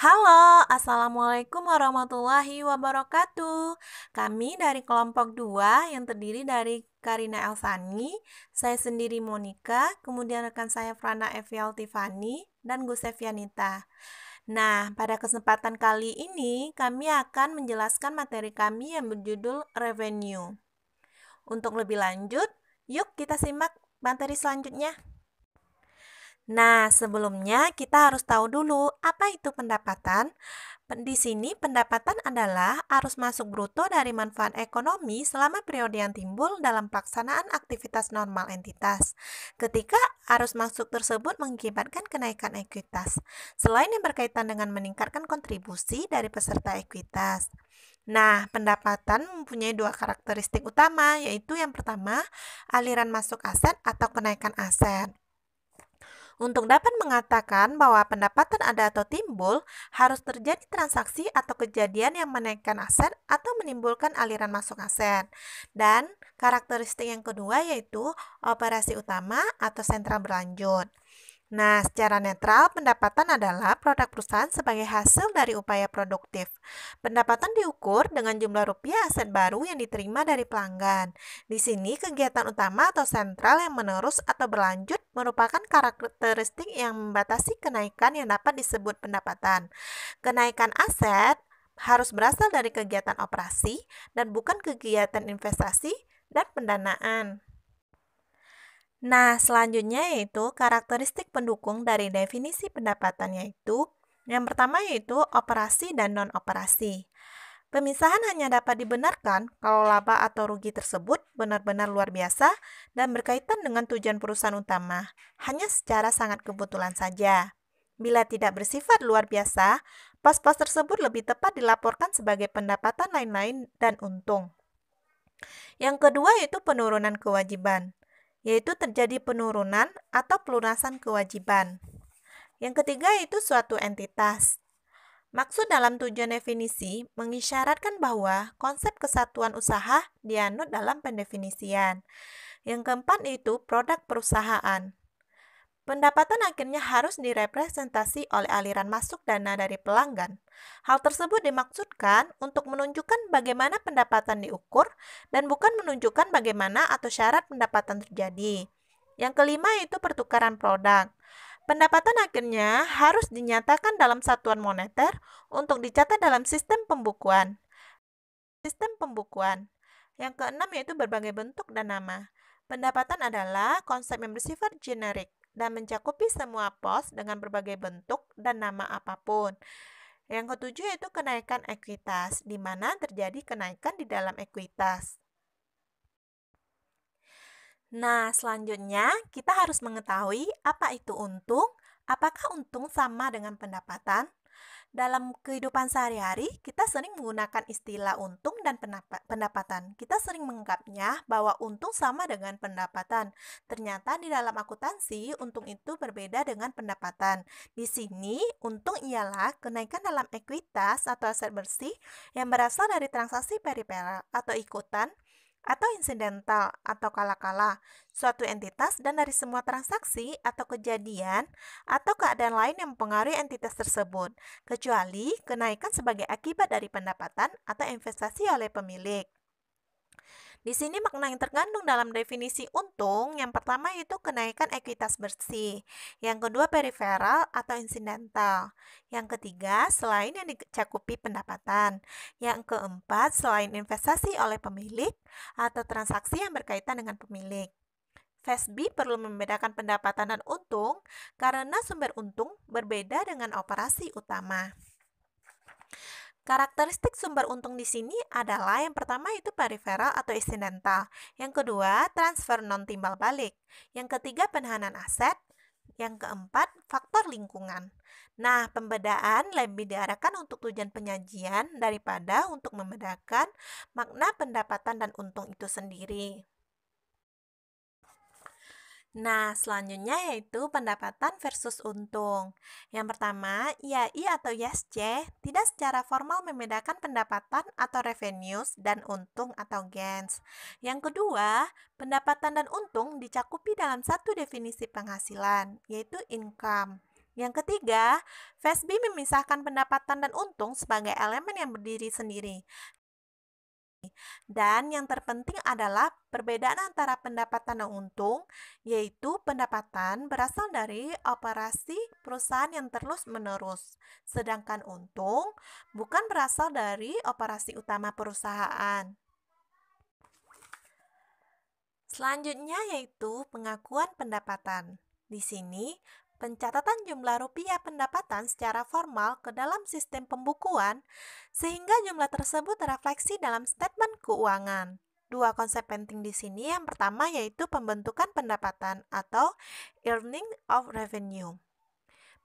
Halo, Assalamualaikum warahmatullahi wabarakatuh. Kami dari kelompok 2 yang terdiri dari Karina Elsani, saya sendiri Monica, kemudian rekan saya Frana Evial Tiffany, dan Gus Nah, pada kesempatan kali ini kami akan menjelaskan materi kami yang berjudul Revenue. Untuk lebih lanjut, yuk kita simak materi selanjutnya. Nah, sebelumnya kita harus tahu dulu apa itu pendapatan. Di sini pendapatan adalah arus masuk bruto dari manfaat ekonomi selama periode yang timbul dalam pelaksanaan aktivitas normal entitas. Ketika arus masuk tersebut mengakibatkan kenaikan ekuitas, selain yang berkaitan dengan meningkatkan kontribusi dari peserta ekuitas. Nah, pendapatan mempunyai dua karakteristik utama, yaitu yang pertama, aliran masuk aset atau kenaikan aset. Untuk dapat mengatakan bahwa pendapatan ada atau timbul, harus terjadi transaksi atau kejadian yang menaikkan aset atau menimbulkan aliran masuk aset. Dan karakteristik yang kedua yaitu operasi utama atau sentra berlanjut. Nah, secara netral, pendapatan adalah produk perusahaan sebagai hasil dari upaya produktif. Pendapatan diukur dengan jumlah rupiah aset baru yang diterima dari pelanggan. Di sini, kegiatan utama atau sentral yang menerus atau berlanjut merupakan karakteristik yang membatasi kenaikan yang dapat disebut pendapatan. Kenaikan aset harus berasal dari kegiatan operasi dan bukan kegiatan investasi dan pendanaan. Nah, selanjutnya yaitu karakteristik pendukung dari definisi pendapatan yaitu yang pertama yaitu operasi dan non-operasi. Pemisahan hanya dapat dibenarkan kalau laba atau rugi tersebut benar-benar luar biasa dan berkaitan dengan tujuan perusahaan utama, hanya secara sangat kebetulan saja. Bila tidak bersifat luar biasa, pos-pos tersebut lebih tepat dilaporkan sebagai pendapatan lain-lain dan untung. Yang kedua yaitu penurunan kewajiban yaitu terjadi penurunan atau pelunasan kewajiban. Yang ketiga itu suatu entitas. Maksud dalam tujuan definisi mengisyaratkan bahwa konsep kesatuan usaha dianut dalam pendefinisian. Yang keempat itu produk perusahaan. Pendapatan akhirnya harus direpresentasi oleh aliran masuk dana dari pelanggan. Hal tersebut dimaksudkan untuk menunjukkan bagaimana pendapatan diukur dan bukan menunjukkan bagaimana atau syarat pendapatan terjadi. Yang kelima yaitu pertukaran produk. Pendapatan akhirnya harus dinyatakan dalam satuan moneter untuk dicatat dalam sistem pembukuan. Sistem pembukuan. Yang keenam yaitu berbagai bentuk dan nama. Pendapatan adalah konsep yang bersifat generik dan mencakupi semua pos dengan berbagai bentuk dan nama apapun. Yang ketujuh yaitu kenaikan ekuitas, di mana terjadi kenaikan di dalam ekuitas. Nah, selanjutnya kita harus mengetahui apa itu untung, apakah untung sama dengan pendapatan? dalam kehidupan sehari-hari, kita sering menggunakan istilah untung dan pendapatan. Kita sering menganggapnya bahwa untung sama dengan pendapatan. Ternyata di dalam akuntansi, untung itu berbeda dengan pendapatan. Di sini, untung ialah kenaikan dalam ekuitas atau aset bersih yang berasal dari transaksi periperal atau ikutan atau insidental atau kala-kala suatu entitas dan dari semua transaksi atau kejadian atau keadaan lain yang mempengaruhi entitas tersebut, kecuali kenaikan sebagai akibat dari pendapatan atau investasi oleh pemilik. Di sini makna yang tergantung dalam definisi untung, yang pertama itu kenaikan ekuitas bersih, yang kedua periferal atau insidental, yang ketiga selain yang dicakupi pendapatan, yang keempat selain investasi oleh pemilik atau transaksi yang berkaitan dengan pemilik. FASB perlu membedakan pendapatan dan untung karena sumber untung berbeda dengan operasi utama. Karakteristik sumber untung di sini adalah yang pertama itu peripheral atau insidental, yang kedua transfer non timbal balik, yang ketiga penahanan aset, yang keempat faktor lingkungan. Nah, pembedaan lebih diarahkan untuk tujuan penyajian daripada untuk membedakan makna pendapatan dan untung itu sendiri. Nah, selanjutnya yaitu pendapatan versus untung. Yang pertama, IAI ya, atau ISC tidak secara formal membedakan pendapatan atau revenues dan untung atau gains. Yang kedua, pendapatan dan untung dicakupi dalam satu definisi penghasilan, yaitu income. Yang ketiga, FASB memisahkan pendapatan dan untung sebagai elemen yang berdiri sendiri. Dan yang terpenting adalah perbedaan antara pendapatan dan untung, yaitu pendapatan berasal dari operasi perusahaan yang terus-menerus, sedangkan untung bukan berasal dari operasi utama perusahaan. Selanjutnya yaitu pengakuan pendapatan. Di sini, pencatatan jumlah rupiah pendapatan secara formal ke dalam sistem pembukuan, sehingga jumlah tersebut terefleksi dalam statement keuangan. Dua konsep penting di sini, yang pertama yaitu pembentukan pendapatan atau earning of revenue.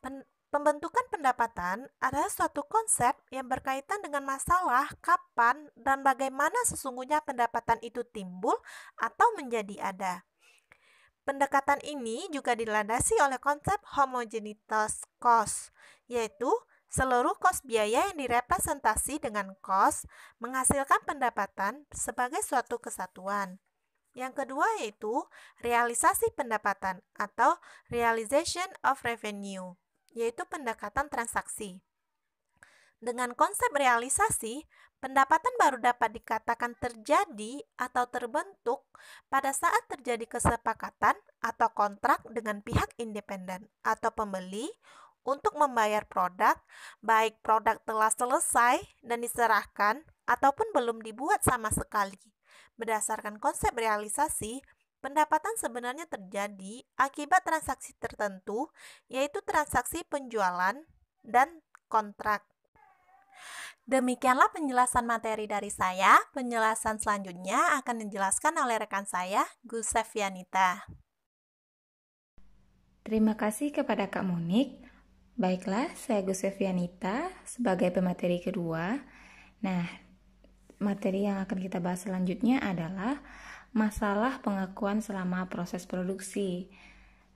Pen Pembentukan pendapatan adalah suatu konsep yang berkaitan dengan masalah kapan dan bagaimana sesungguhnya pendapatan itu timbul atau menjadi ada. Pendekatan ini juga dilandasi oleh konsep homogenitas cost, yaitu seluruh kos biaya yang direpresentasi dengan cost menghasilkan pendapatan sebagai suatu kesatuan. Yang kedua yaitu realisasi pendapatan atau realization of revenue, yaitu pendekatan transaksi. Dengan konsep realisasi, Pendapatan baru dapat dikatakan terjadi atau terbentuk pada saat terjadi kesepakatan atau kontrak dengan pihak independen atau pembeli untuk membayar produk, baik produk telah selesai dan diserahkan ataupun belum dibuat sama sekali. Berdasarkan konsep realisasi, pendapatan sebenarnya terjadi akibat transaksi tertentu, yaitu transaksi penjualan dan kontrak. Demikianlah penjelasan materi dari saya. Penjelasan selanjutnya akan dijelaskan oleh rekan saya, Gusef Yanita. Terima kasih kepada Kak Monik. Baiklah, saya Gusef Yanita sebagai pemateri kedua. Nah, materi yang akan kita bahas selanjutnya adalah masalah pengakuan selama proses produksi.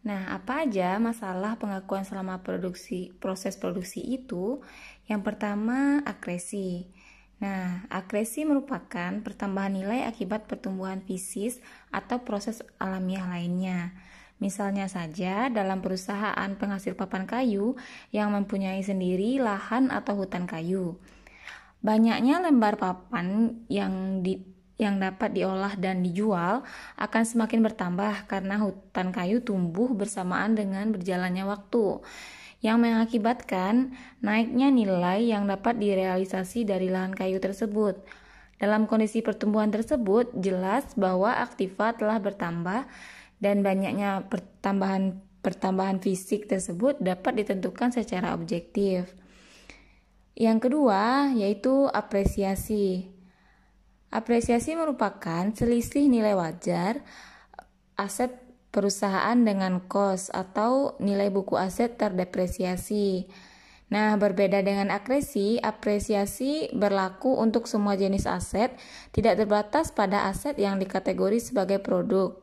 Nah, apa aja masalah pengakuan selama produksi proses produksi itu? Yang pertama, akresi. Nah, akresi merupakan pertambahan nilai akibat pertumbuhan fisis atau proses alamiah lainnya. Misalnya saja dalam perusahaan penghasil papan kayu yang mempunyai sendiri lahan atau hutan kayu. Banyaknya lembar papan yang di, yang dapat diolah dan dijual akan semakin bertambah karena hutan kayu tumbuh bersamaan dengan berjalannya waktu yang mengakibatkan naiknya nilai yang dapat direalisasi dari lahan kayu tersebut. Dalam kondisi pertumbuhan tersebut, jelas bahwa aktiva telah bertambah dan banyaknya pertambahan pertambahan fisik tersebut dapat ditentukan secara objektif. Yang kedua yaitu apresiasi. Apresiasi merupakan selisih nilai wajar aset perusahaan dengan kos atau nilai buku aset terdepresiasi. Nah, berbeda dengan akresi, apresiasi berlaku untuk semua jenis aset, tidak terbatas pada aset yang dikategori sebagai produk.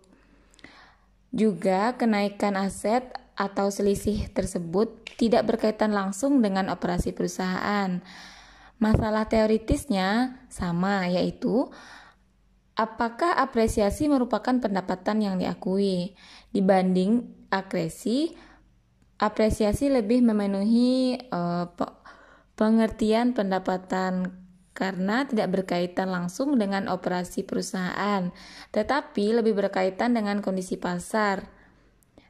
Juga kenaikan aset atau selisih tersebut tidak berkaitan langsung dengan operasi perusahaan. Masalah teoritisnya sama, yaitu Apakah apresiasi merupakan pendapatan yang diakui? Dibanding akresi, apresiasi lebih memenuhi uh, pengertian pendapatan karena tidak berkaitan langsung dengan operasi perusahaan, tetapi lebih berkaitan dengan kondisi pasar.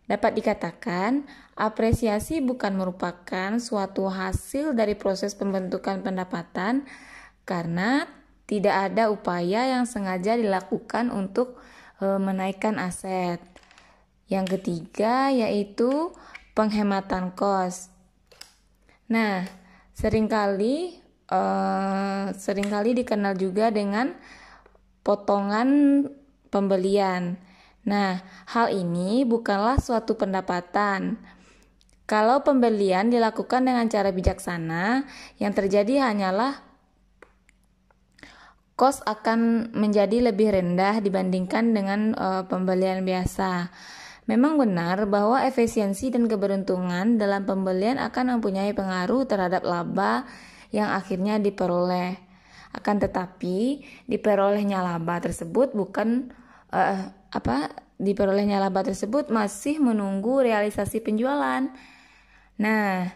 Dapat dikatakan, apresiasi bukan merupakan suatu hasil dari proses pembentukan pendapatan karena tidak ada upaya yang sengaja dilakukan untuk e, menaikkan aset. Yang ketiga yaitu penghematan kos. Nah, seringkali e, seringkali dikenal juga dengan potongan pembelian. Nah, hal ini bukanlah suatu pendapatan. Kalau pembelian dilakukan dengan cara bijaksana, yang terjadi hanyalah kos akan menjadi lebih rendah dibandingkan dengan uh, pembelian biasa. Memang benar bahwa efisiensi dan keberuntungan dalam pembelian akan mempunyai pengaruh terhadap laba yang akhirnya diperoleh. Akan tetapi, diperolehnya laba tersebut bukan uh, apa diperolehnya laba tersebut masih menunggu realisasi penjualan. Nah,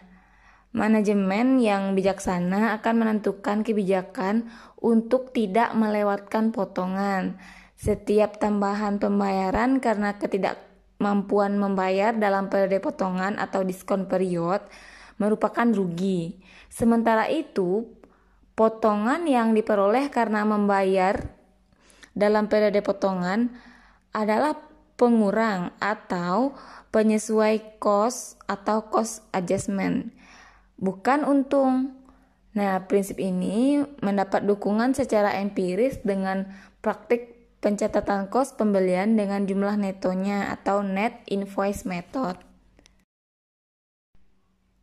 Manajemen yang bijaksana akan menentukan kebijakan untuk tidak melewatkan potongan. Setiap tambahan pembayaran karena ketidakmampuan membayar dalam periode potongan atau diskon period merupakan rugi. Sementara itu, potongan yang diperoleh karena membayar dalam periode potongan adalah pengurang atau penyesuai kos atau cost adjustment bukan untung. Nah, prinsip ini mendapat dukungan secara empiris dengan praktik pencatatan kos pembelian dengan jumlah netonya atau net invoice method.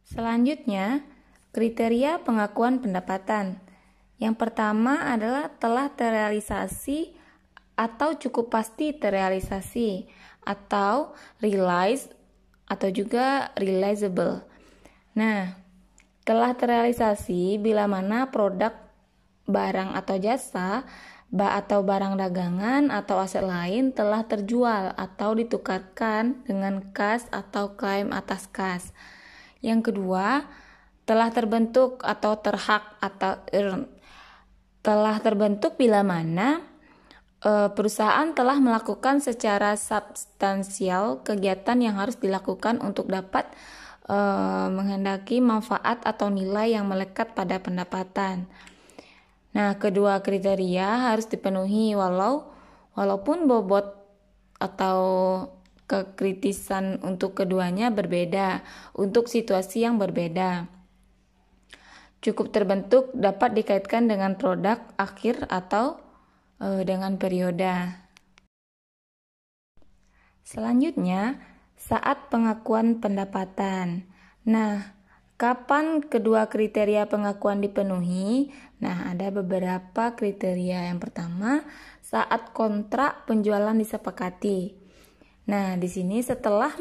Selanjutnya, kriteria pengakuan pendapatan. Yang pertama adalah telah terrealisasi atau cukup pasti terrealisasi atau realize atau juga realizable. Nah, telah terrealisasi bila mana produk barang atau jasa atau barang dagangan atau aset lain telah terjual atau ditukarkan dengan kas atau klaim atas kas. Yang kedua, telah terbentuk atau terhak atau earn. Telah terbentuk bila mana e, perusahaan telah melakukan secara substansial kegiatan yang harus dilakukan untuk dapat Eh, menghendaki manfaat atau nilai yang melekat pada pendapatan. Nah, kedua kriteria harus dipenuhi walau walaupun bobot atau kekritisan untuk keduanya berbeda untuk situasi yang berbeda. Cukup terbentuk dapat dikaitkan dengan produk akhir atau e, dengan periode. Selanjutnya, saat pengakuan pendapatan. Nah, kapan kedua kriteria pengakuan dipenuhi? Nah, ada beberapa kriteria. Yang pertama, saat kontrak penjualan disepakati. Nah, di sini setelah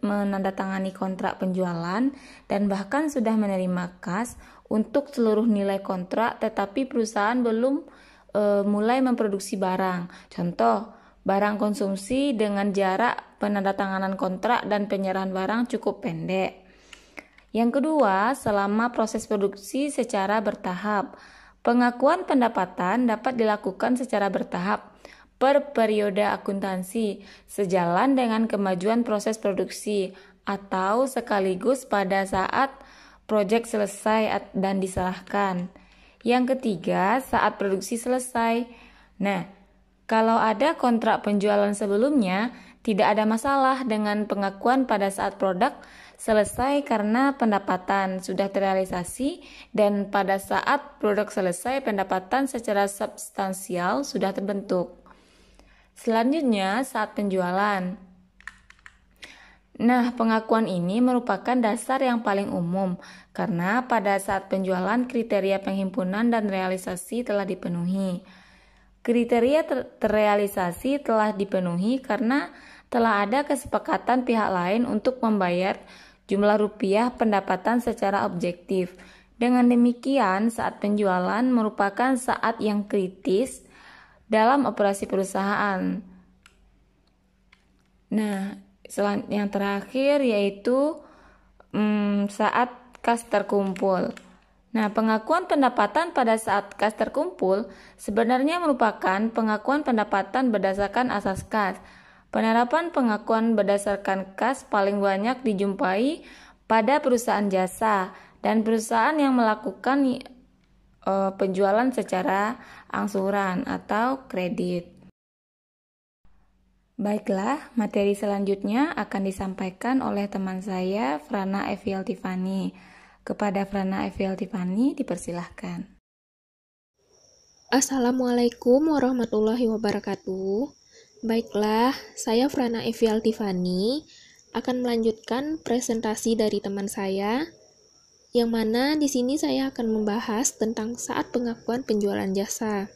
menandatangani kontrak penjualan dan bahkan sudah menerima kas untuk seluruh nilai kontrak, tetapi perusahaan belum e, mulai memproduksi barang. Contoh, barang konsumsi dengan jarak penandatanganan kontrak dan penyerahan barang cukup pendek. Yang kedua, selama proses produksi secara bertahap. Pengakuan pendapatan dapat dilakukan secara bertahap per periode akuntansi sejalan dengan kemajuan proses produksi atau sekaligus pada saat proyek selesai dan diserahkan. Yang ketiga, saat produksi selesai. Nah, kalau ada kontrak penjualan sebelumnya, tidak ada masalah dengan pengakuan pada saat produk selesai karena pendapatan sudah terrealisasi dan pada saat produk selesai pendapatan secara substansial sudah terbentuk. Selanjutnya saat penjualan. Nah, pengakuan ini merupakan dasar yang paling umum karena pada saat penjualan kriteria penghimpunan dan realisasi telah dipenuhi. Kriteria ter terrealisasi telah dipenuhi karena telah ada kesepakatan pihak lain untuk membayar jumlah rupiah pendapatan secara objektif. Dengan demikian, saat penjualan merupakan saat yang kritis dalam operasi perusahaan. Nah, yang terakhir yaitu hmm, saat kas terkumpul. Nah, pengakuan pendapatan pada saat kas terkumpul sebenarnya merupakan pengakuan pendapatan berdasarkan asas kas. Penerapan pengakuan berdasarkan kas paling banyak dijumpai pada perusahaan jasa dan perusahaan yang melakukan e, penjualan secara angsuran atau kredit. Baiklah, materi selanjutnya akan disampaikan oleh teman saya Frana Eviel Tiffany. Kepada Frana Eviel Tiffany dipersilahkan. Assalamualaikum warahmatullahi wabarakatuh. Baiklah, saya Frana Evial Tiffany akan melanjutkan presentasi dari teman saya, yang mana di sini saya akan membahas tentang saat pengakuan penjualan jasa.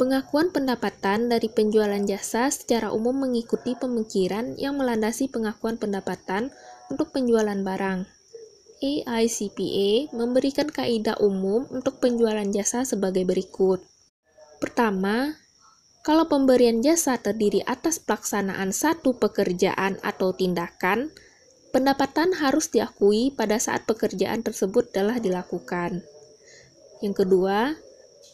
Pengakuan pendapatan dari penjualan jasa secara umum mengikuti pemikiran yang melandasi pengakuan pendapatan untuk penjualan barang. AICPA memberikan kaidah umum untuk penjualan jasa sebagai berikut. Pertama, kalau pemberian jasa terdiri atas pelaksanaan satu pekerjaan atau tindakan, pendapatan harus diakui pada saat pekerjaan tersebut telah dilakukan. Yang kedua,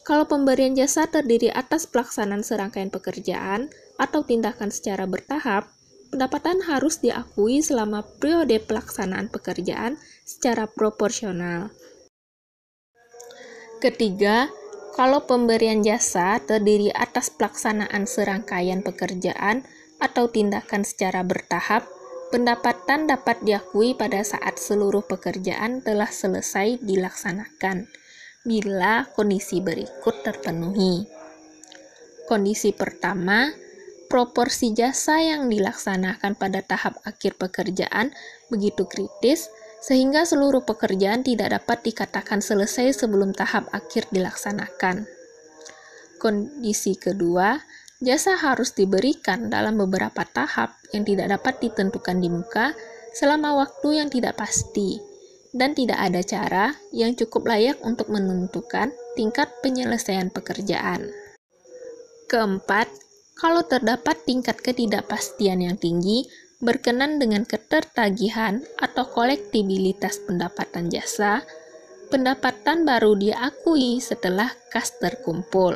kalau pemberian jasa terdiri atas pelaksanaan serangkaian pekerjaan atau tindakan secara bertahap, pendapatan harus diakui selama periode pelaksanaan pekerjaan secara proporsional. Ketiga, kalau pemberian jasa terdiri atas pelaksanaan serangkaian pekerjaan atau tindakan secara bertahap, pendapatan dapat diakui pada saat seluruh pekerjaan telah selesai dilaksanakan bila kondisi berikut terpenuhi. Kondisi pertama, proporsi jasa yang dilaksanakan pada tahap akhir pekerjaan begitu kritis sehingga seluruh pekerjaan tidak dapat dikatakan selesai sebelum tahap akhir dilaksanakan. Kondisi kedua, jasa harus diberikan dalam beberapa tahap yang tidak dapat ditentukan di muka selama waktu yang tidak pasti, dan tidak ada cara yang cukup layak untuk menentukan tingkat penyelesaian pekerjaan. Keempat, kalau terdapat tingkat ketidakpastian yang tinggi, berkenan dengan ketertagihan atau kolektibilitas pendapatan jasa, pendapatan baru diakui setelah kas terkumpul.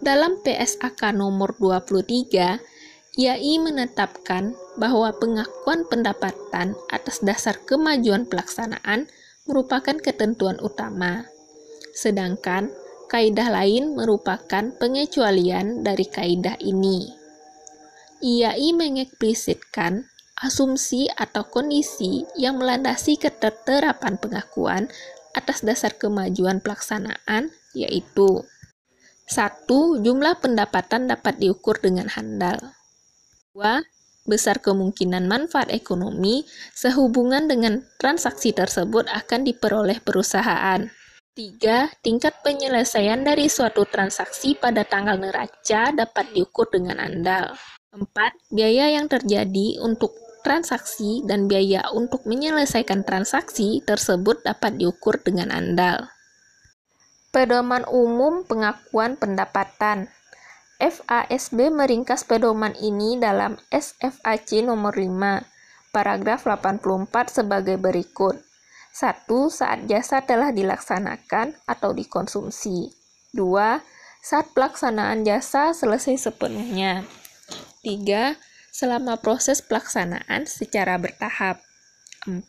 Dalam PSAK nomor 23, IAI menetapkan bahwa pengakuan pendapatan atas dasar kemajuan pelaksanaan merupakan ketentuan utama. Sedangkan kaidah lain merupakan pengecualian dari kaidah ini. IAI mengeksplisitkan asumsi atau kondisi yang melandasi keterterapan pengakuan atas dasar kemajuan pelaksanaan yaitu 1. Jumlah pendapatan dapat diukur dengan handal 2. Besar kemungkinan manfaat ekonomi sehubungan dengan transaksi tersebut akan diperoleh perusahaan 3. Tingkat penyelesaian dari suatu transaksi pada tanggal neraca dapat diukur dengan andal 4. Biaya yang terjadi untuk transaksi dan biaya untuk menyelesaikan transaksi tersebut dapat diukur dengan andal. Pedoman umum pengakuan pendapatan. FASB meringkas pedoman ini dalam SFAC nomor 5, paragraf 84 sebagai berikut. 1. Saat jasa telah dilaksanakan atau dikonsumsi. 2. Saat pelaksanaan jasa selesai sepenuhnya. 3. Selama proses pelaksanaan secara bertahap. 4.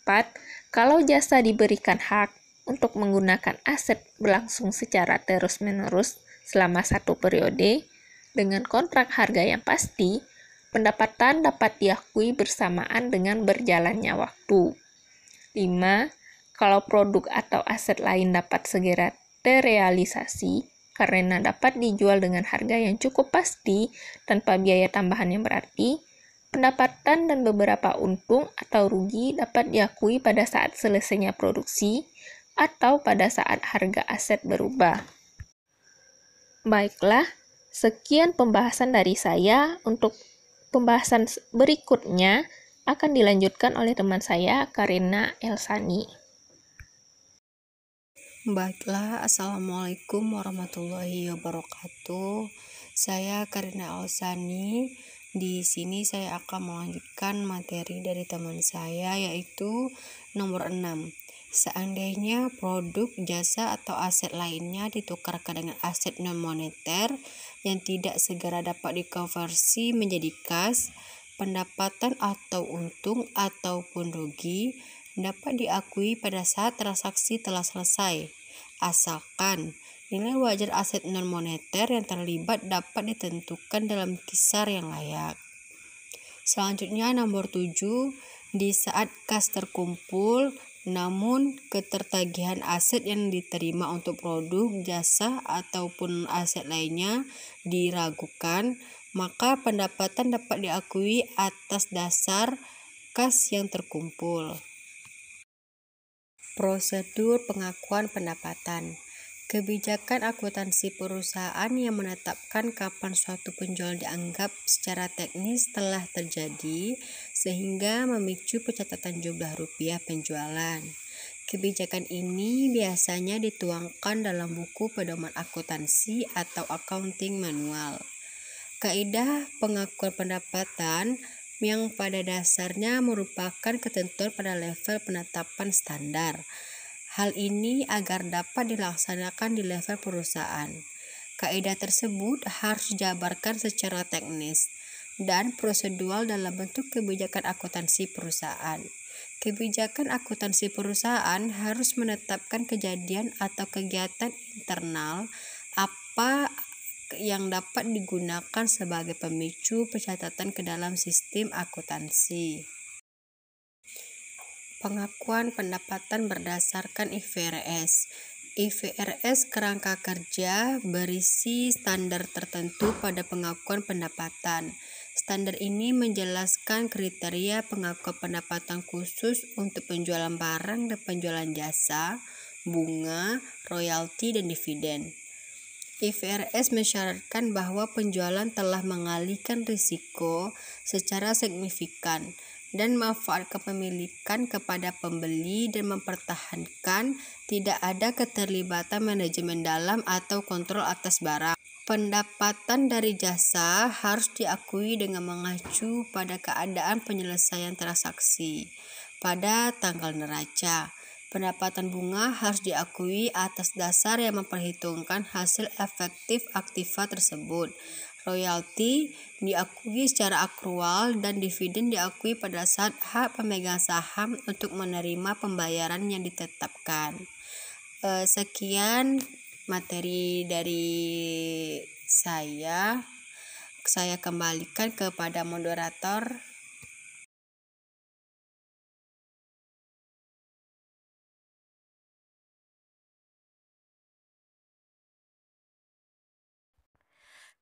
Kalau jasa diberikan hak untuk menggunakan aset berlangsung secara terus-menerus selama satu periode dengan kontrak harga yang pasti, pendapatan dapat diakui bersamaan dengan berjalannya waktu. 5. Kalau produk atau aset lain dapat segera terrealisasi, karena dapat dijual dengan harga yang cukup pasti tanpa biaya tambahan yang berarti, pendapatan dan beberapa untung atau rugi dapat diakui pada saat selesainya produksi atau pada saat harga aset berubah. Baiklah, sekian pembahasan dari saya. Untuk pembahasan berikutnya akan dilanjutkan oleh teman saya, Karina Elsani. Baiklah, Assalamualaikum warahmatullahi wabarakatuh. Saya Karina Alsani. Di sini saya akan melanjutkan materi dari teman saya yaitu nomor 6. Seandainya produk, jasa, atau aset lainnya ditukarkan dengan aset non moneter yang tidak segera dapat dikonversi menjadi kas, pendapatan atau untung ataupun rugi dapat diakui pada saat transaksi telah selesai, asalkan nilai wajar aset non-moneter yang terlibat dapat ditentukan dalam kisar yang layak. Selanjutnya nomor 7, di saat kas terkumpul namun ketertagihan aset yang diterima untuk produk, jasa, ataupun aset lainnya diragukan, maka pendapatan dapat diakui atas dasar kas yang terkumpul prosedur pengakuan pendapatan. Kebijakan akuntansi perusahaan yang menetapkan kapan suatu penjual dianggap secara teknis telah terjadi sehingga memicu pencatatan jumlah rupiah penjualan. Kebijakan ini biasanya dituangkan dalam buku pedoman akuntansi atau accounting manual. Kaidah pengakuan pendapatan yang pada dasarnya merupakan ketentuan pada level penetapan standar. Hal ini agar dapat dilaksanakan di level perusahaan. Kaedah tersebut harus dijabarkan secara teknis dan prosedural dalam bentuk kebijakan akuntansi perusahaan. Kebijakan akuntansi perusahaan harus menetapkan kejadian atau kegiatan internal apa yang dapat digunakan sebagai pemicu pencatatan ke dalam sistem akuntansi. Pengakuan pendapatan berdasarkan IFRS. IFRS kerangka kerja berisi standar tertentu pada pengakuan pendapatan. Standar ini menjelaskan kriteria pengakuan pendapatan khusus untuk penjualan barang dan penjualan jasa, bunga, royalti, dan dividen. IFRS mensyaratkan bahwa penjualan telah mengalihkan risiko secara signifikan dan manfaat kepemilikan kepada pembeli dan mempertahankan tidak ada keterlibatan manajemen dalam atau kontrol atas barang. Pendapatan dari jasa harus diakui dengan mengacu pada keadaan penyelesaian transaksi pada tanggal neraca Pendapatan bunga harus diakui atas dasar yang memperhitungkan hasil efektif aktiva tersebut. Royalti diakui secara akrual dan dividen diakui pada saat hak pemegang saham untuk menerima pembayaran yang ditetapkan. E, sekian materi dari saya. Saya kembalikan kepada moderator.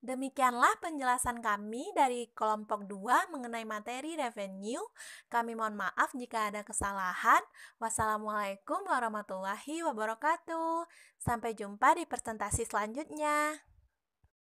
Demikianlah penjelasan kami dari kelompok 2 mengenai materi revenue. Kami mohon maaf jika ada kesalahan. Wassalamualaikum warahmatullahi wabarakatuh. Sampai jumpa di presentasi selanjutnya.